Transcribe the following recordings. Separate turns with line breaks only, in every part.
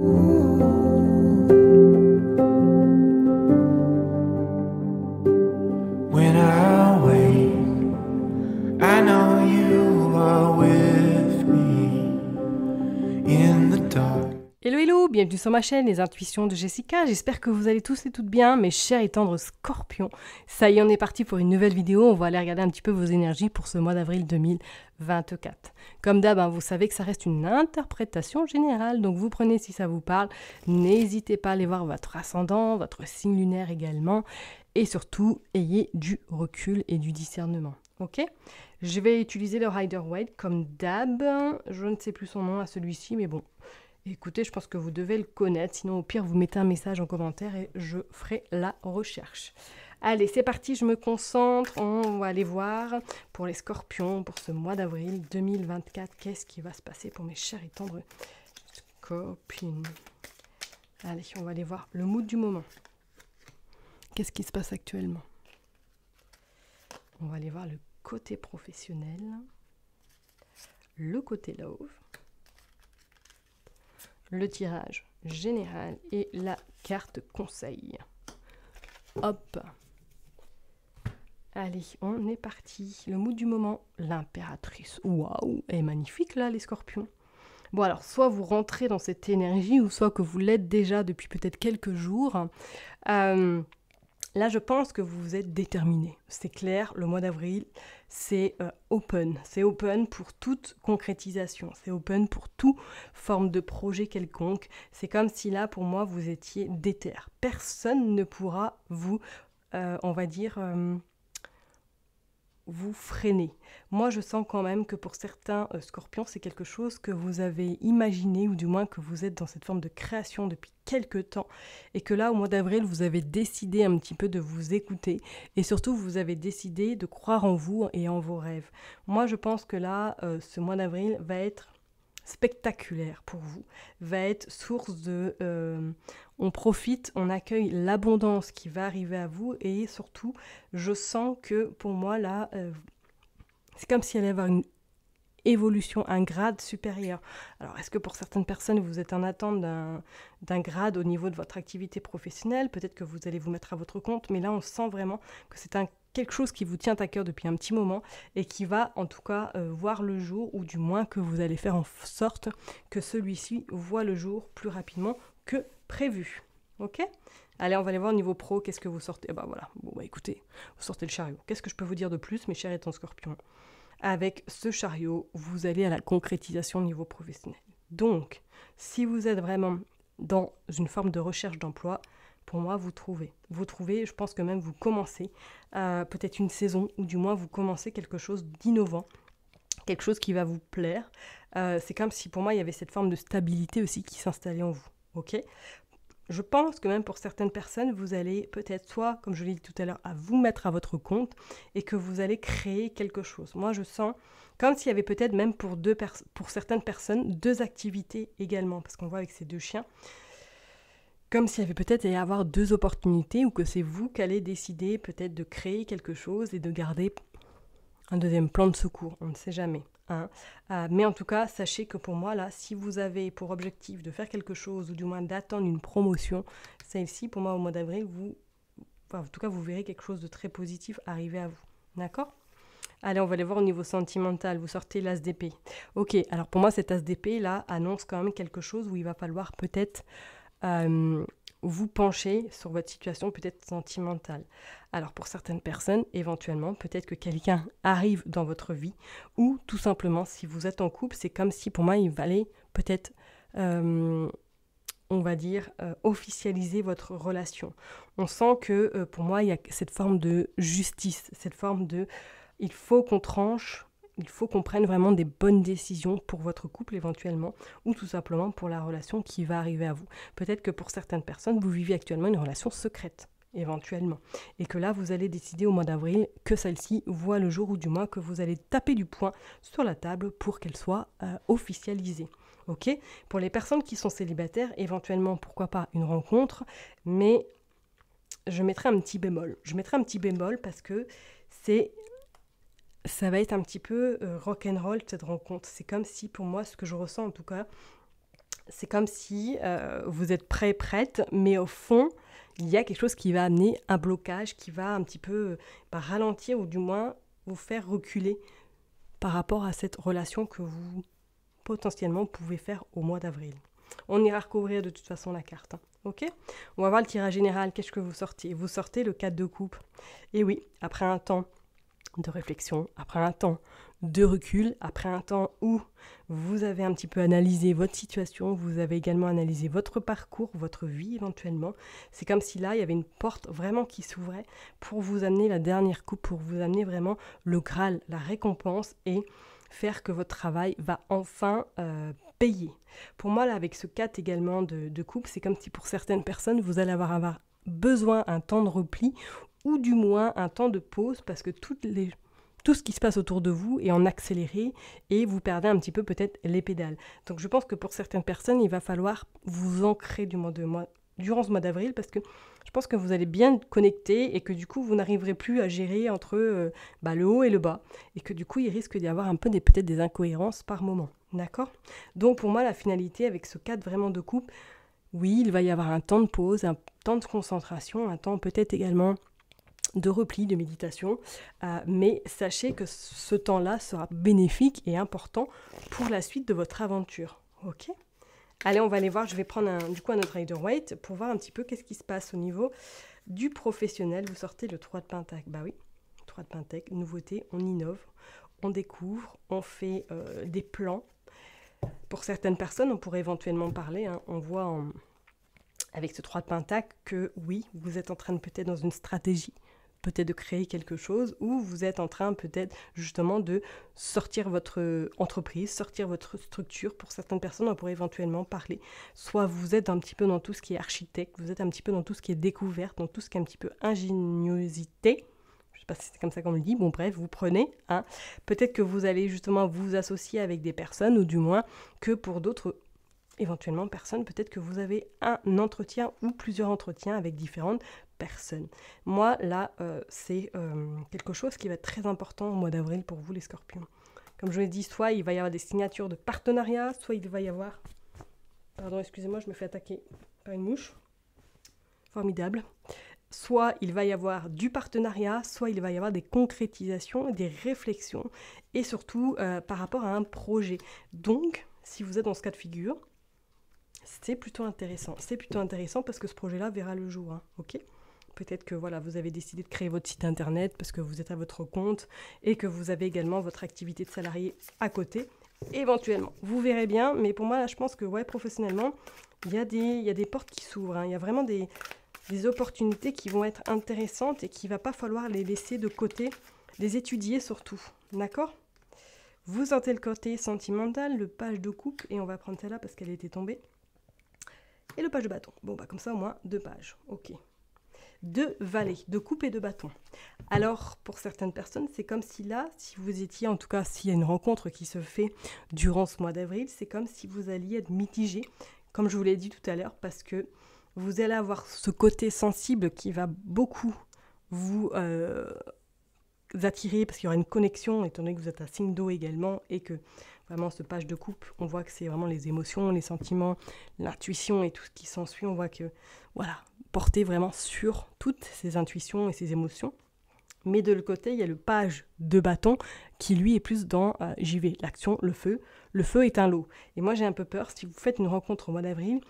Ooh. sur ma chaîne Les Intuitions de Jessica. J'espère que vous allez tous et toutes bien, mes chers et tendres scorpions. Ça y en est parti pour une nouvelle vidéo. On va aller regarder un petit peu vos énergies pour ce mois d'avril 2024. Comme d'hab, hein, vous savez que ça reste une interprétation générale, donc vous prenez si ça vous parle. N'hésitez pas à aller voir votre ascendant, votre signe lunaire également. Et surtout, ayez du recul et du discernement. Ok Je vais utiliser le Rider Waite comme d'hab. Je ne sais plus son nom à celui-ci, mais bon, Écoutez, je pense que vous devez le connaître, sinon au pire vous mettez un message en commentaire et je ferai la recherche. Allez, c'est parti, je me concentre, on va aller voir pour les scorpions, pour ce mois d'avril 2024, qu'est-ce qui va se passer pour mes chers et tendres scorpions. Allez, on va aller voir le mood du moment. Qu'est-ce qui se passe actuellement On va aller voir le côté professionnel, le côté love le tirage général et la carte conseil. Hop Allez, on est parti. Le mot du moment, l'impératrice. Waouh, elle est magnifique là, les scorpions. Bon, alors, soit vous rentrez dans cette énergie, ou soit que vous l'êtes déjà depuis peut-être quelques jours. Euh, Là, je pense que vous vous êtes déterminé. C'est clair, le mois d'avril, c'est euh, open. C'est open pour toute concrétisation. C'est open pour toute forme de projet quelconque. C'est comme si là, pour moi, vous étiez déter. Personne ne pourra vous, euh, on va dire, euh, vous freiner. Moi, je sens quand même que pour certains euh, scorpions, c'est quelque chose que vous avez imaginé, ou du moins que vous êtes dans cette forme de création depuis quelques temps, et que là, au mois d'avril, vous avez décidé un petit peu de vous écouter, et surtout, vous avez décidé de croire en vous et en vos rêves. Moi, je pense que là, euh, ce mois d'avril va être spectaculaire pour vous, va être source de... Euh, on profite, on accueille l'abondance qui va arriver à vous et surtout, je sens que pour moi, là, euh, c'est comme si elle avait avoir une évolution, un grade supérieur. Alors, est-ce que pour certaines personnes, vous êtes en attente d'un grade au niveau de votre activité professionnelle Peut-être que vous allez vous mettre à votre compte, mais là, on sent vraiment que c'est un quelque chose qui vous tient à cœur depuis un petit moment et qui va en tout cas euh, voir le jour ou du moins que vous allez faire en sorte que celui-ci voit le jour plus rapidement que prévu. Ok Allez, on va aller voir au niveau pro, qu'est-ce que vous sortez Bah voilà, bon bah écoutez, vous sortez le chariot. Qu'est-ce que je peux vous dire de plus, mes chers étants scorpions Avec ce chariot, vous allez à la concrétisation au niveau professionnel. Donc, si vous êtes vraiment dans une forme de recherche d'emploi, pour moi, vous trouvez. Vous trouvez, je pense que même vous commencez euh, peut-être une saison, ou du moins vous commencez quelque chose d'innovant, quelque chose qui va vous plaire. Euh, c'est comme si pour moi, il y avait cette forme de stabilité aussi qui s'installait en vous. ok je pense que même pour certaines personnes, vous allez peut-être soit, comme je l'ai dit tout à l'heure, à vous mettre à votre compte et que vous allez créer quelque chose. Moi, je sens comme s'il y avait peut-être même pour, deux pour certaines personnes deux activités également, parce qu'on voit avec ces deux chiens, comme s'il y avait peut-être à y avoir deux opportunités ou que c'est vous qui allez décider peut-être de créer quelque chose et de garder un deuxième plan de secours, on ne sait jamais. Hein. Euh, mais en tout cas, sachez que pour moi, là, si vous avez pour objectif de faire quelque chose ou du moins d'attendre une promotion, celle-ci, pour moi, au mois d'avril, vous, en tout cas, vous verrez quelque chose de très positif arriver à vous. D'accord Allez, on va aller voir au niveau sentimental. Vous sortez l'as d'épée. Ok, alors pour moi, cet as d'épée, là, annonce quand même quelque chose où il va falloir peut-être euh, vous pencher sur votre situation peut-être sentimentale. Alors pour certaines personnes, éventuellement, peut-être que quelqu'un arrive dans votre vie ou tout simplement, si vous êtes en couple, c'est comme si pour moi, il valait peut-être... Euh, on va dire, euh, officialiser votre relation. On sent que pour moi, il y a cette forme de justice, cette forme de il faut qu'on tranche il faut qu'on prenne vraiment des bonnes décisions pour votre couple éventuellement ou tout simplement pour la relation qui va arriver à vous. Peut-être que pour certaines personnes, vous vivez actuellement une relation secrète éventuellement. Et que là, vous allez décider au mois d'avril que celle-ci voit le jour ou du moins que vous allez taper du poing sur la table pour qu'elle soit euh, officialisée. Ok Pour les personnes qui sont célibataires, éventuellement, pourquoi pas une rencontre, mais je mettrai un petit bémol. Je mettrai un petit bémol parce que c'est ça va être un petit peu euh, and roll cette rencontre. C'est comme si, pour moi, ce que je ressens en tout cas, c'est comme si euh, vous êtes prêt, prête, mais au fond, il y a quelque chose qui va amener un blocage, qui va un petit peu euh, bah, ralentir ou du moins vous faire reculer par rapport à cette relation que vous potentiellement pouvez faire au mois d'avril. On ira recouvrir de toute façon la carte. Hein. Ok On va voir le tirage général. Qu'est-ce que vous sortez Vous sortez le 4 de coupe. Et oui, après un temps de réflexion après un temps de recul, après un temps où vous avez un petit peu analysé votre situation, vous avez également analysé votre parcours, votre vie éventuellement. C'est comme si là, il y avait une porte vraiment qui s'ouvrait pour vous amener la dernière coupe, pour vous amener vraiment le Graal, la récompense et faire que votre travail va enfin euh, payer. Pour moi, là, avec ce 4 également de, coupe, c'est comme si pour certaines personnes, vous allez avoir, avoir besoin un temps de repli ou du moins un temps de pause parce que tout ce qui se passe autour de vous est en accéléré et vous perdez un petit peu peut-être les pédales. Donc je pense que pour certaines personnes, il va falloir vous ancrer du mois de mois, durant ce mois d'avril parce que je pense que vous allez bien connecter et que du coup vous n'arriverez plus à gérer entre euh, bah, le haut et le bas et que du coup il risque d'y avoir un peu des peut-être des incohérences par moment. D'accord Donc pour moi la finalité avec ce cadre vraiment de coupe, oui, il va y avoir un temps de pause, un temps de concentration, un temps peut-être également de repli, de méditation. Euh, mais sachez que ce temps-là sera bénéfique et important pour la suite de votre aventure. Ok Allez, on va aller voir. Je vais prendre un, du coup un autre rider weight pour voir un petit peu qu'est-ce qui se passe au niveau du professionnel. Vous sortez le 3 de Pentac. Bah oui, 3 de Pentac, nouveauté, on innove, on découvre, on fait euh, des plans. Pour certaines personnes, on pourrait éventuellement parler. Hein, on voit en, avec ce 3 de Pentac que oui, vous êtes en train de peut-être dans une stratégie peut-être de créer quelque chose ou vous êtes en train peut-être justement de sortir votre entreprise, sortir votre structure. Pour certaines personnes, on pourrait éventuellement parler. Soit vous êtes un petit peu dans tout ce qui est architecte, vous êtes un petit peu dans tout ce qui est découverte, dans tout ce qui est un petit peu ingéniosité. Je sais pas si c'est comme ça qu'on le dit. Bon bref, vous prenez. Hein. Peut-être que vous allez justement vous associer avec des personnes ou du moins que pour d'autres éventuellement personne, Peut-être que vous avez un entretien ou plusieurs entretiens avec différentes personnes. Moi, là, euh, c'est euh, quelque chose qui va être très important au mois d'avril pour vous, les scorpions. Comme je vous l'ai dit, soit il va y avoir des signatures de partenariat, soit il va y avoir... Pardon, excusez-moi, je me fais attaquer par une mouche. Formidable. Soit il va y avoir du partenariat, soit il va y avoir des concrétisations, des réflexions, et surtout euh, par rapport à un projet. Donc, si vous êtes dans ce cas de figure, c'est plutôt intéressant. C'est plutôt intéressant parce que ce projet-là verra le jour, hein. ok Peut-être que voilà, vous avez décidé de créer votre site internet parce que vous êtes à votre compte et que vous avez également votre activité de salarié à côté, éventuellement. Vous verrez bien, mais pour moi, là, je pense que ouais, professionnellement, il y, a des, y a des portes qui s'ouvrent. Hein. Il y a vraiment des, opportunités qui vont être intéressantes et qu'il ne va pas falloir les laisser de côté, les étudier surtout. D'accord Vous sentez le côté sentimental, le page de coupe, et on va prendre celle-là parce qu'elle était tombée et le page de bâton. Bon, bah comme ça au moins deux pages. Ok. De vallées, de coupe et de bâton. Alors, pour certaines personnes, c'est comme si là, si vous étiez, en tout cas, s'il y a une rencontre qui se fait durant ce mois d'avril, c'est comme si vous alliez être mitigé, comme je vous l'ai dit tout à l'heure, parce que vous allez avoir ce côté sensible qui va beaucoup vous euh, attirer, parce qu'il y aura une connexion, étant donné que vous êtes un signe d'eau également, et que vraiment ce page de coupe, on voit que c'est vraiment les émotions, les sentiments, l'intuition et tout ce qui s'ensuit. On voit que, voilà, porté vraiment sur toutes ces intuitions et ces émotions. Mais de le côté, il y a le page de bâton qui, lui, est plus dans euh, j'y vais, l'action, le feu. Le feu est un lot. Et moi, j'ai un peu peur, si vous faites une rencontre au mois d'avril,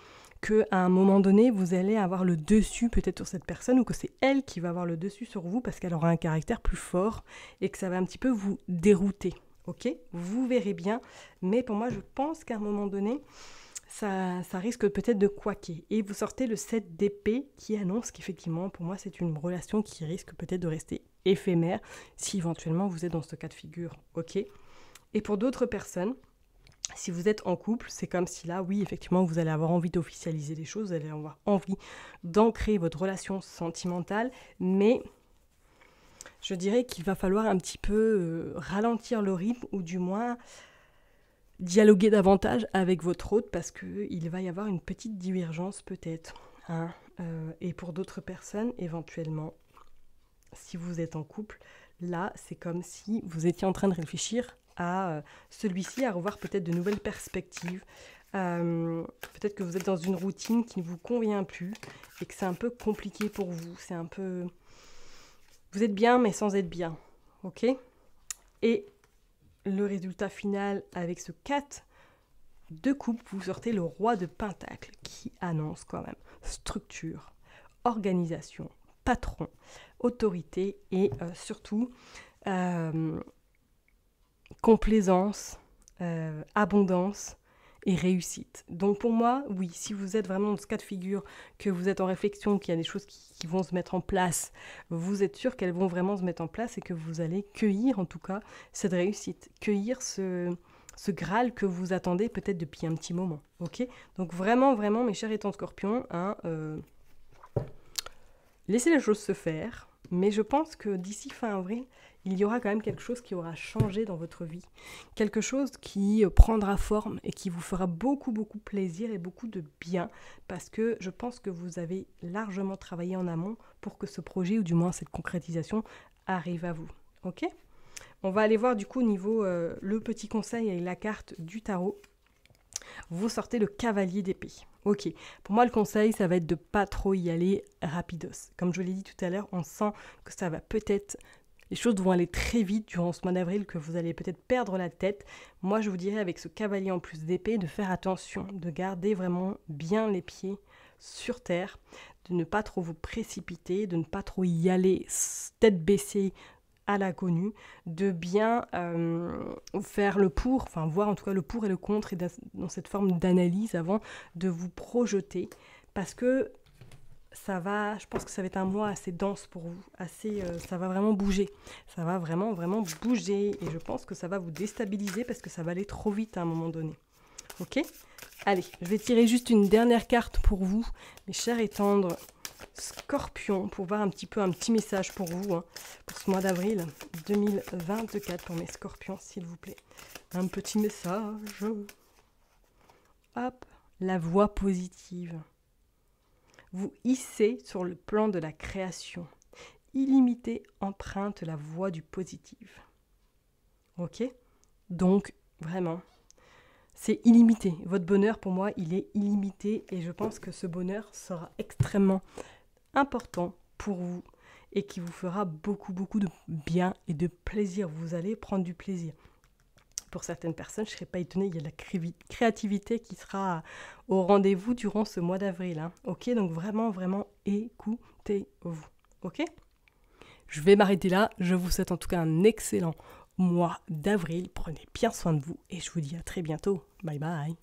qu'à un moment donné, vous allez avoir le dessus peut-être sur cette personne ou que c'est elle qui va avoir le dessus sur vous parce qu'elle aura un caractère plus fort et que ça va un petit peu vous dérouter ok, vous verrez bien. Mais pour moi, je pense qu'à un moment donné, ça, ça risque peut-être de quaquer. Et vous sortez le 7 d'épée qui annonce qu'effectivement, pour moi, c'est une relation qui risque peut-être de rester éphémère si éventuellement vous êtes dans ce cas de figure, ok Et pour d'autres personnes, si vous êtes en couple, c'est comme si là, oui, effectivement, vous allez avoir envie d'officialiser les choses, vous allez avoir envie d'ancrer votre relation sentimentale, mais je dirais qu'il va falloir un petit peu euh, ralentir le rythme ou du moins dialoguer davantage avec votre hôte parce qu'il va y avoir une petite divergence peut-être. Hein, euh, et pour d'autres personnes, éventuellement, si vous êtes en couple, là, c'est comme si vous étiez en train de réfléchir à euh, celui-ci, à revoir peut-être de nouvelles perspectives. peut-être que vous êtes dans une routine qui ne vous convient plus et que c'est un peu compliqué pour vous. C'est un peu vous êtes bien, mais sans être bien. OK Et le résultat final avec ce 4 de coupe, vous sortez le roi de pentacle qui annonce quand même structure, organisation, patron, autorité et euh, surtout euh, complaisance, euh, abondance, et réussite. Donc pour moi, oui, si vous êtes vraiment dans ce cas de figure, que vous êtes en réflexion, qu'il y a des choses qui, vont se mettre en place, vous êtes sûr qu'elles vont vraiment se mettre en place et que vous allez cueillir en tout cas cette réussite, cueillir ce, Graal que vous attendez peut-être depuis un petit moment. Ok Donc vraiment, vraiment, mes chers étants scorpions, hein, euh, laissez les choses se faire. Mais je pense que d'ici fin avril, il y aura quand même quelque chose qui aura changé dans votre vie, quelque chose qui euh, prendra forme et qui vous fera beaucoup beaucoup plaisir et beaucoup de bien, parce que je pense que vous avez largement travaillé en amont pour que ce projet, ou du moins cette concrétisation, arrive à vous. Ok On va aller voir du coup au niveau euh, le petit conseil et la carte du tarot. Vous sortez le cavalier d'épée. Ok, pour moi le conseil, ça va être de pas trop y aller rapidos. Comme je l'ai dit tout à l'heure, on sent que ça va peut-être les choses vont aller très vite durant ce mois d'avril que vous allez peut-être perdre la tête. Moi, je vous dirais avec ce cavalier en plus d'épée de faire attention, de garder vraiment bien les pieds sur terre, de ne pas trop vous précipiter, de ne pas trop y aller tête baissée à la de bien euh, faire le pour, enfin voir en tout cas le pour et le contre, et dans cette forme d'analyse avant de vous projeter, parce que ça va, je pense que ça va être un mois assez dense pour vous, assez, euh, ça va vraiment bouger, ça va vraiment, vraiment bouger, et je pense que ça va vous déstabiliser parce que ça va aller trop vite à un moment donné. Ok Allez, je vais tirer juste une dernière carte pour vous, mes chers et tendres scorpions, pour voir un petit peu un petit message pour vous, hein, pour ce mois d'avril 2024, pour mes scorpions, s'il vous plaît. Un petit message. Hop, la voix positive vous hissez sur le plan de la création. Illimité emprunte la voie du positif. Ok Donc, vraiment, c'est illimité. Votre bonheur, pour moi, il est illimité et je pense que ce bonheur sera extrêmement important pour vous et qui vous fera beaucoup, beaucoup de bien et de plaisir. Vous allez prendre du plaisir pour certaines personnes. Je ne serais pas étonnée, il y a la créativité qui sera au rendez-vous durant ce mois d'avril. Hein. Ok, donc vraiment, vraiment, écoutez-vous. Ok Je vais m'arrêter là. Je vous souhaite en tout cas un excellent mois d'avril. Prenez bien soin de vous et je vous dis à très bientôt. Bye bye